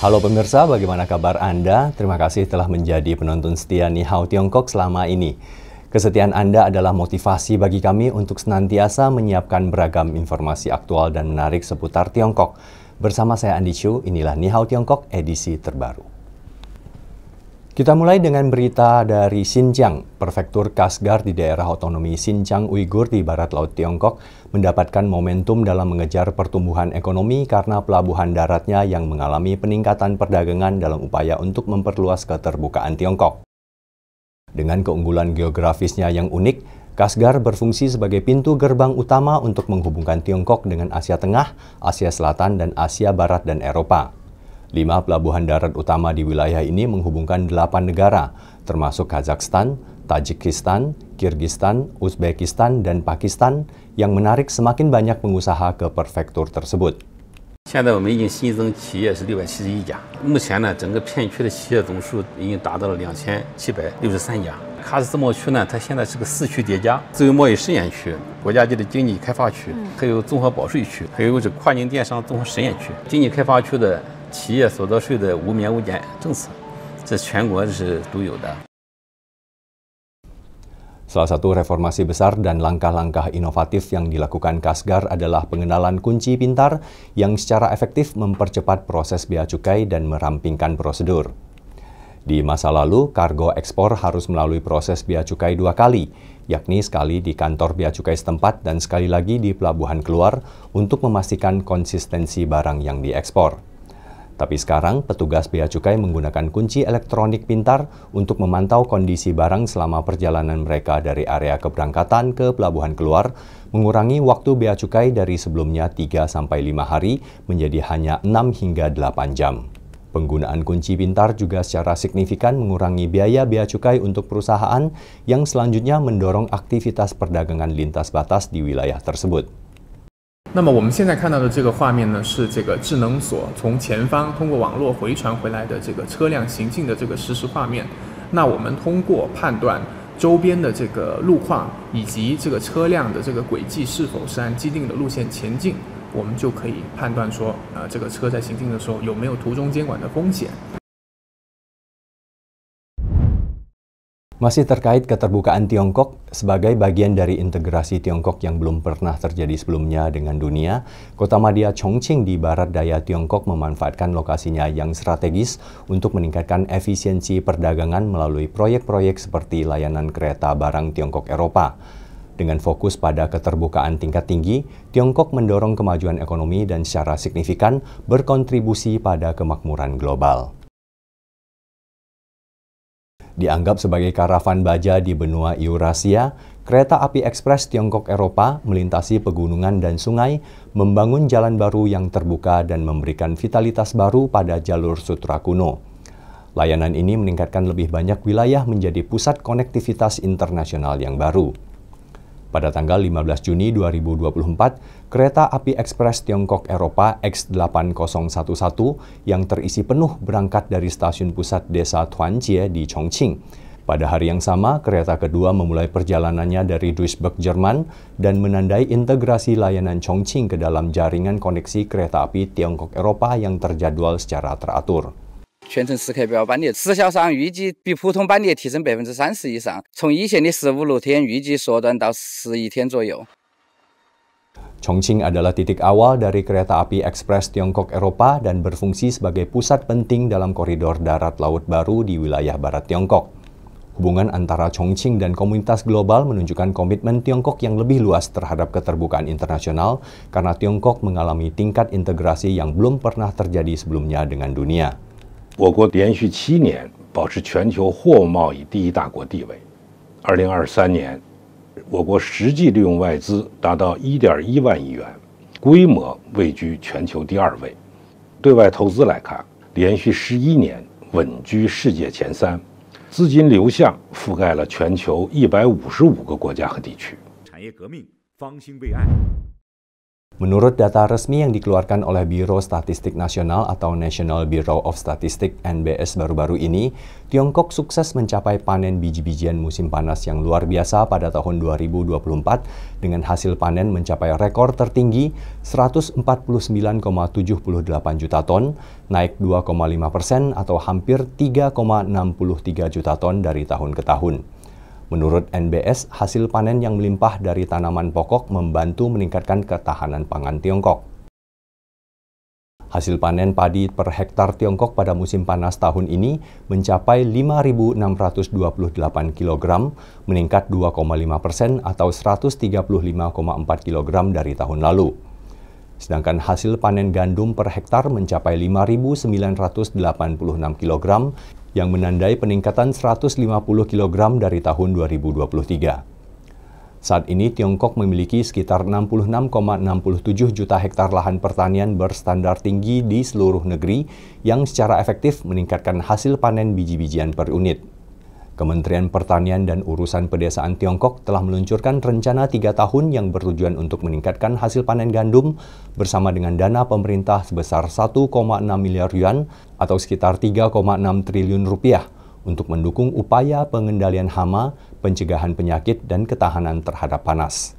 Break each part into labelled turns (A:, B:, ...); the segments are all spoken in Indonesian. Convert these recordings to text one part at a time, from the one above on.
A: Halo pemirsa, bagaimana kabar Anda? Terima kasih telah menjadi penonton setia Nihao Tiongkok selama ini. Kesetiaan Anda adalah motivasi bagi kami untuk senantiasa menyiapkan beragam informasi aktual dan menarik seputar Tiongkok. Bersama saya Andi Chu, inilah Nihao Tiongkok edisi terbaru. Kita mulai dengan berita dari Xinjiang. Prefektur Kasgar di daerah otonomi Xinjiang Uighur di barat laut Tiongkok mendapatkan momentum dalam mengejar pertumbuhan ekonomi karena pelabuhan daratnya yang mengalami peningkatan perdagangan dalam upaya untuk memperluas keterbukaan Tiongkok. Dengan keunggulan geografisnya yang unik, Kasgar berfungsi sebagai pintu gerbang utama untuk menghubungkan Tiongkok dengan Asia Tengah, Asia Selatan, dan Asia Barat dan Eropa. Lima pelabuhan darat utama di wilayah ini menghubungkan delapan negara, termasuk Kazakhstan, Tajikistan, Kirgistan, Uzbekistan, dan Pakistan yang menarik semakin banyak pengusaha ke prefektur tersebut. 现在我们已经新增企业是六百七十一家，目前呢，整个片区的企业总数已经达到了两千七百六十三家。喀什自贸区呢，它现在是个四区叠加：自由贸易试验区、国家级的经济开发区，还有综合保税区，还有这跨境电商综合实验区。经济开发区的企业所得税的无免无减政策，这全国是独有的。Salah satu reformasi besar dan langkah-langkah inovatif yang dilakukan Kasgar adalah pengenalan kunci pintar yang secara efektif mempercepat proses bea cukai dan merampingkan prosedur. Di masa lalu, kargo ekspor harus melalui proses bea cukai dua kali, yakni sekali di kantor bea cukai setempat dan sekali lagi di pelabuhan keluar untuk memastikan konsistensi barang yang diekspor. Tapi sekarang petugas Bea Cukai menggunakan kunci elektronik pintar untuk memantau kondisi barang selama perjalanan mereka dari area keberangkatan ke pelabuhan keluar, mengurangi waktu Bea Cukai dari sebelumnya 3 sampai 5 hari menjadi hanya 6 hingga 8 jam. Penggunaan kunci pintar juga secara signifikan mengurangi biaya bea cukai untuk perusahaan yang selanjutnya mendorong aktivitas perdagangan lintas batas di wilayah tersebut. 那么我们现在看到的这个画面呢，是这个智能锁从前方通过网络回传回来的这个车辆行进的这个实时画面。那我们通过判断周边的这个路况以及这个车辆的这个轨迹是否是按既定的路线前进，我们就可以判断说，呃，这个车在行进的时候有没有途中监管的风险。Masih terkait keterbukaan Tiongkok sebagai bagian dari integrasi Tiongkok yang belum pernah terjadi sebelumnya dengan dunia, kota Madia Chongqing di barat daya Tiongkok memanfaatkan lokasinya yang strategis untuk meningkatkan efisiensi perdagangan melalui proyek-proyek seperti layanan kereta barang Tiongkok Eropa. Dengan fokus pada keterbukaan tingkat tinggi, Tiongkok mendorong kemajuan ekonomi dan secara signifikan berkontribusi pada kemakmuran global. Dianggap sebagai karavan baja di benua Eurasia, kereta api ekspres Tiongkok Eropa melintasi pegunungan dan sungai, membangun jalan baru yang terbuka dan memberikan vitalitas baru pada jalur sutra kuno. Layanan ini meningkatkan lebih banyak wilayah menjadi pusat konektivitas internasional yang baru. Pada tanggal 15 Juni 2024, kereta api ekspres Tiongkok Eropa X8011 yang terisi penuh berangkat dari stasiun pusat desa Tuanjie di Chongqing. Pada hari yang sama, kereta kedua memulai perjalanannya dari Duisburg, Jerman, dan menandai integrasi layanan Chongqing ke dalam jaringan koneksi kereta api Tiongkok Eropa yang terjadwal secara teratur. 全程十 adalah titik awal dari kereta api ekspres Tiongkok Eropa dan berfungsi sebagai pusat penting dalam koridor darat laut baru di wilayah barat Tiongkok. Hubungan antara Chongqing dan komunitas global menunjukkan komitmen Tiongkok yang lebih luas terhadap keterbukaan internasional karena Tiongkok mengalami tingkat integrasi yang belum pernah terjadi sebelumnya dengan dunia. 我国连续七年保持全球货物贸易第一大国地位。二零二三年，我国实际利用外资达到一点一万亿元，规模位居全球第二位。对外投资来看，连续十一年稳居世界前三，资金流向覆盖了全球一百五十五个国家和地区。产业革命方兴未艾。Menurut data resmi yang dikeluarkan oleh Biro Statistik Nasional atau National Bureau of Statistics NBS baru-baru ini, Tiongkok sukses mencapai panen biji-bijian musim panas yang luar biasa pada tahun 2024 dengan hasil panen mencapai rekor tertinggi 149,78 juta ton, naik 2,5 persen atau hampir 3,63 juta ton dari tahun ke tahun. Menurut NBS, hasil panen yang melimpah dari tanaman pokok membantu meningkatkan ketahanan pangan Tiongkok. Hasil panen padi per hektar Tiongkok pada musim panas tahun ini mencapai 5.628 kg, meningkat 2,5 persen atau 135,4 kg dari tahun lalu. Sedangkan hasil panen gandum per hektar mencapai 5.986 kg, yang menandai peningkatan 150 kg dari tahun 2023. Saat ini Tiongkok memiliki sekitar 66,67 juta hektar lahan pertanian berstandar tinggi di seluruh negeri yang secara efektif meningkatkan hasil panen biji-bijian per unit. Kementerian Pertanian dan Urusan Pedesaan Tiongkok telah meluncurkan rencana tiga tahun yang bertujuan untuk meningkatkan hasil panen gandum bersama dengan dana pemerintah sebesar 1,6 miliar yuan atau sekitar 3,6 triliun rupiah untuk mendukung upaya pengendalian hama, pencegahan penyakit, dan ketahanan terhadap panas.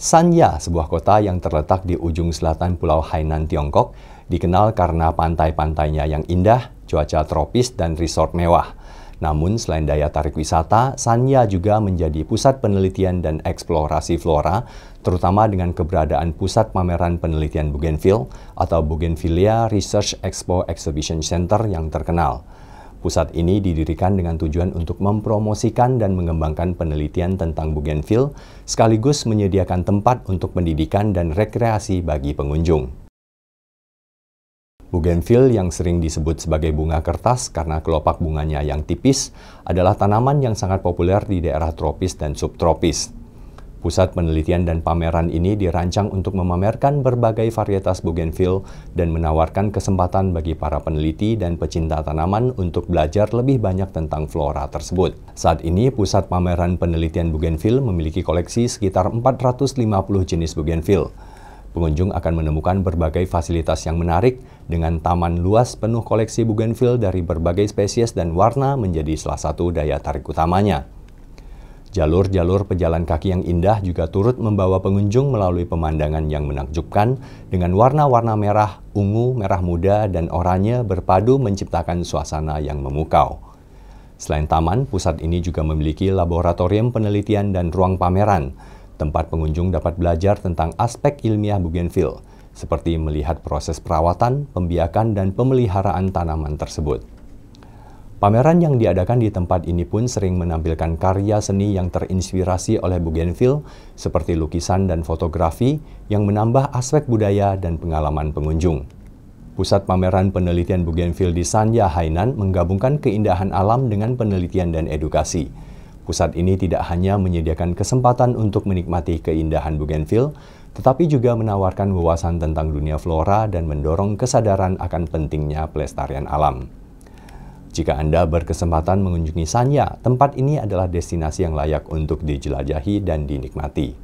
A: Sanya, sebuah kota yang terletak di ujung selatan Pulau Hainan, Tiongkok, dikenal karena pantai-pantainya yang indah, cuaca tropis, dan resort mewah. Namun, selain daya tarik wisata, Sanya juga menjadi pusat penelitian dan eksplorasi flora, terutama dengan keberadaan pusat pameran penelitian Bougainville atau Bougainvillea Research Expo Exhibition Center yang terkenal. Pusat ini didirikan dengan tujuan untuk mempromosikan dan mengembangkan penelitian tentang Bougainville, sekaligus menyediakan tempat untuk pendidikan dan rekreasi bagi pengunjung. Bougainville yang sering disebut sebagai bunga kertas karena kelopak bunganya yang tipis adalah tanaman yang sangat populer di daerah tropis dan subtropis. Pusat penelitian dan pameran ini dirancang untuk memamerkan berbagai varietas bougainville dan menawarkan kesempatan bagi para peneliti dan pecinta tanaman untuk belajar lebih banyak tentang flora tersebut. Saat ini, Pusat Pameran Penelitian Bougainville memiliki koleksi sekitar 450 jenis bougainville. Pengunjung akan menemukan berbagai fasilitas yang menarik dengan taman luas penuh koleksi bougainville dari berbagai spesies dan warna menjadi salah satu daya tarik utamanya. Jalur-jalur pejalan kaki yang indah juga turut membawa pengunjung melalui pemandangan yang menakjubkan dengan warna-warna merah, ungu, merah muda, dan oranye berpadu menciptakan suasana yang memukau. Selain taman, pusat ini juga memiliki laboratorium penelitian dan ruang pameran. Tempat pengunjung dapat belajar tentang aspek ilmiah Bougainville, seperti melihat proses perawatan, pembiakan, dan pemeliharaan tanaman tersebut. Pameran yang diadakan di tempat ini pun sering menampilkan karya seni yang terinspirasi oleh Bougainville, seperti lukisan dan fotografi yang menambah aspek budaya dan pengalaman pengunjung. Pusat Pameran Penelitian Bougainville di Sanya, Hainan menggabungkan keindahan alam dengan penelitian dan edukasi Pusat ini tidak hanya menyediakan kesempatan untuk menikmati keindahan Bougainville, tetapi juga menawarkan wawasan tentang dunia flora dan mendorong kesadaran akan pentingnya pelestarian alam. Jika Anda berkesempatan mengunjungi Sanya, tempat ini adalah destinasi yang layak untuk dijelajahi dan dinikmati.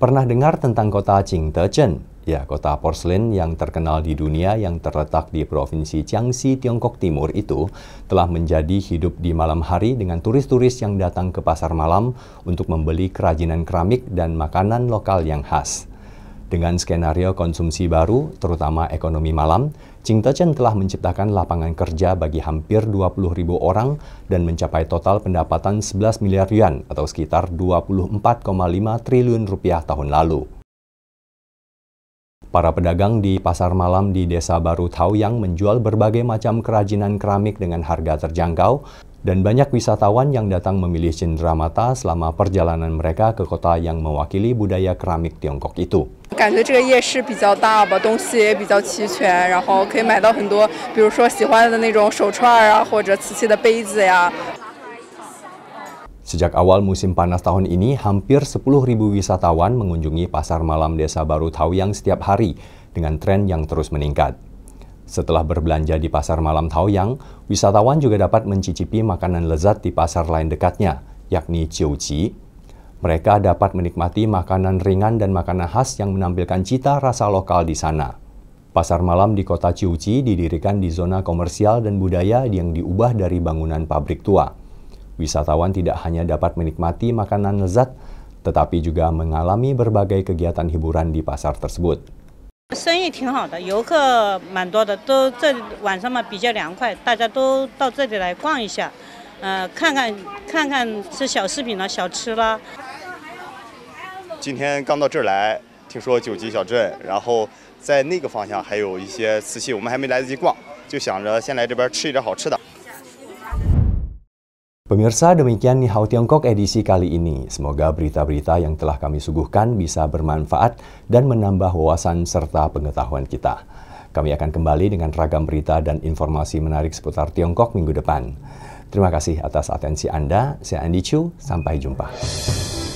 A: Pernah dengar tentang kota Qingdechen? Ya, kota porselen yang terkenal di dunia yang terletak di Provinsi Jiangxi, Tiongkok Timur itu telah menjadi hidup di malam hari dengan turis-turis yang datang ke pasar malam untuk membeli kerajinan keramik dan makanan lokal yang khas. Dengan skenario konsumsi baru, terutama ekonomi malam, Qingtechen telah menciptakan lapangan kerja bagi hampir 20 ribu orang dan mencapai total pendapatan 11 miliar yuan atau sekitar 24,5 triliun rupiah tahun lalu. Para pedagang di pasar malam di Desa Baru Taoyang menjual berbagai macam kerajinan keramik dengan harga terjangkau, dan banyak wisatawan yang datang memilih cenderamata selama perjalanan mereka ke kota yang mewakili budaya keramik Tiongkok itu. 感觉这个夜市比较大吧，东西也比较齐全，然后可以买到很多，比如说喜欢的那种手串啊，或者瓷器的杯子呀、Sejak awal musim panas tahun ini, hampir 10.000 wisatawan mengunjungi pasar malam Desa Baru Taoyang setiap hari dengan tren yang terus meningkat. Setelah berbelanja di pasar malam Taoyang, wisatawan juga dapat mencicipi makanan lezat di pasar lain dekatnya, yakni Ciuci. Mereka dapat menikmati makanan ringan dan makanan khas yang menampilkan cita rasa lokal di sana. Pasar malam di kota Ciuci didirikan di zona komersial dan budaya yang diubah dari bangunan pabrik tua. Wisatawan tidak hanya dapat menikmati makanan lezat, tetapi juga mengalami berbagai kegiatan hiburan di pasar tersebut. 生意挺好的，游客蛮多的，都这晚上嘛比较凉快，大家都到这里来逛一下，呃，看看看看吃小饰品啦、小吃啦。今天刚到这儿来，听说九级小镇，然后在那个方向还有一些瓷器，我们还没来得及逛，就想着先来这边吃一点好吃的。Pemirsa, demikian How Tiongkok edisi kali ini. Semoga berita-berita yang telah kami suguhkan bisa bermanfaat dan menambah wawasan serta pengetahuan kita. Kami akan kembali dengan ragam berita dan informasi menarik seputar Tiongkok minggu depan. Terima kasih atas atensi Anda. Saya Andi Chu, sampai jumpa.